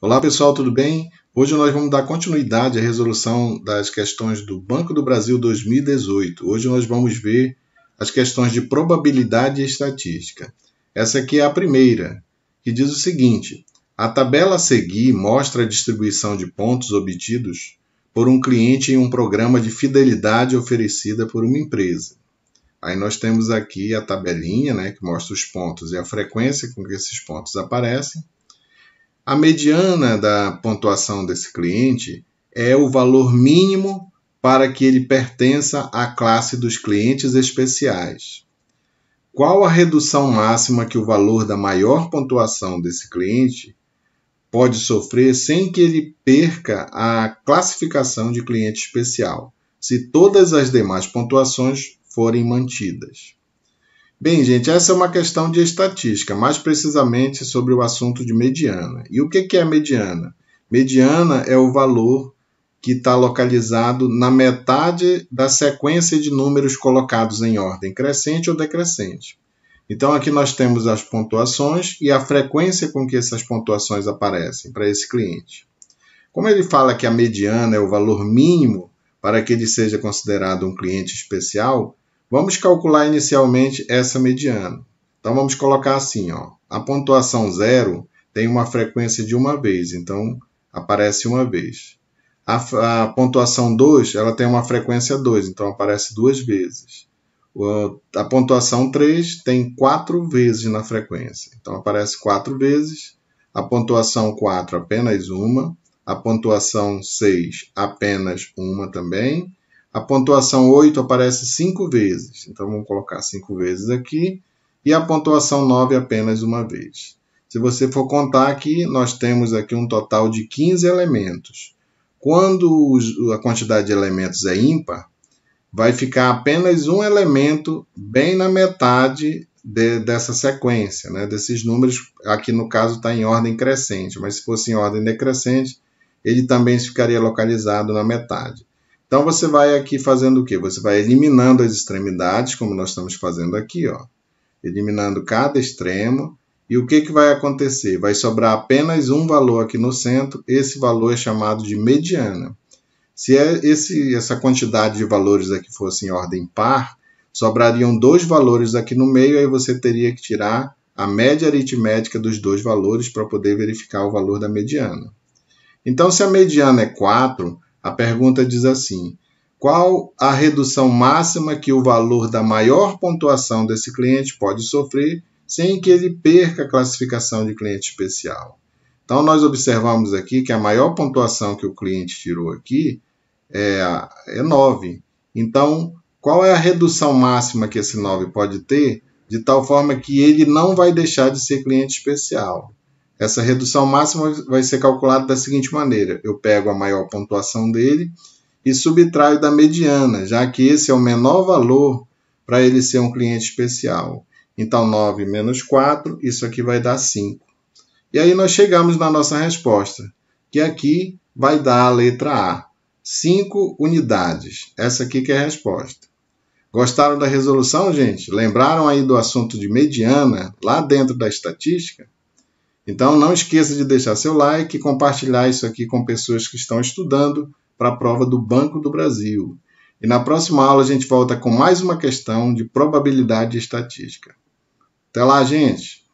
Olá pessoal, tudo bem? Hoje nós vamos dar continuidade à resolução das questões do Banco do Brasil 2018. Hoje nós vamos ver as questões de probabilidade e estatística. Essa aqui é a primeira, que diz o seguinte: a tabela a seguir mostra a distribuição de pontos obtidos por um cliente em um programa de fidelidade oferecida por uma empresa. Aí nós temos aqui a tabelinha, né, que mostra os pontos e a frequência com que esses pontos aparecem. A mediana da pontuação desse cliente é o valor mínimo para que ele pertença à classe dos clientes especiais. Qual a redução máxima que o valor da maior pontuação desse cliente pode sofrer sem que ele perca a classificação de cliente especial, se todas as demais pontuações forem mantidas? Bem, gente, essa é uma questão de estatística, mais precisamente sobre o assunto de mediana. E o que é mediana? Mediana é o valor que está localizado na metade da sequência de números colocados em ordem crescente ou decrescente. Então, aqui nós temos as pontuações e a frequência com que essas pontuações aparecem para esse cliente. Como ele fala que a mediana é o valor mínimo para que ele seja considerado um cliente especial, Vamos calcular inicialmente essa mediana. Então vamos colocar assim, ó, a pontuação zero tem uma frequência de uma vez, então aparece uma vez. A, a pontuação 2 ela tem uma frequência 2, então aparece duas vezes. O, a pontuação 3 tem quatro vezes na frequência, então aparece quatro vezes. A pontuação 4 apenas uma, a pontuação 6 apenas uma também, a pontuação 8 aparece 5 vezes, então vamos colocar 5 vezes aqui, e a pontuação 9 apenas uma vez. Se você for contar aqui, nós temos aqui um total de 15 elementos. Quando a quantidade de elementos é ímpar, vai ficar apenas um elemento bem na metade de, dessa sequência, né? desses números. Aqui no caso está em ordem crescente, mas se fosse em ordem decrescente, ele também ficaria localizado na metade. Então você vai aqui fazendo o que? Você vai eliminando as extremidades, como nós estamos fazendo aqui, ó. Eliminando cada extremo. E o que, que vai acontecer? Vai sobrar apenas um valor aqui no centro. Esse valor é chamado de mediana. Se é esse, essa quantidade de valores aqui fosse em ordem par, sobrariam dois valores aqui no meio, aí você teria que tirar a média aritmética dos dois valores para poder verificar o valor da mediana. Então, se a mediana é 4, a pergunta diz assim: qual a redução máxima que o valor da maior pontuação desse cliente pode sofrer sem que ele perca a classificação de cliente especial? Então, nós observamos aqui que a maior pontuação que o cliente tirou aqui é, é 9. Então, qual é a redução máxima que esse 9 pode ter, de tal forma que ele não vai deixar de ser cliente especial? Essa redução máxima vai ser calculada da seguinte maneira: eu pego a maior pontuação dele e subtraio da mediana, já que esse é o menor valor para ele ser um cliente especial. Então, 9 menos 4, isso aqui vai dar 5. E aí nós chegamos na nossa resposta, que aqui vai dar a letra A. 5 unidades. Essa aqui que é a resposta. Gostaram da resolução, gente? Lembraram aí do assunto de mediana, lá dentro da estatística? Então não esqueça de deixar seu like e compartilhar isso aqui com pessoas que estão estudando para a prova do Banco do Brasil. E na próxima aula a gente volta com mais uma questão de probabilidade estatística. Até lá, gente!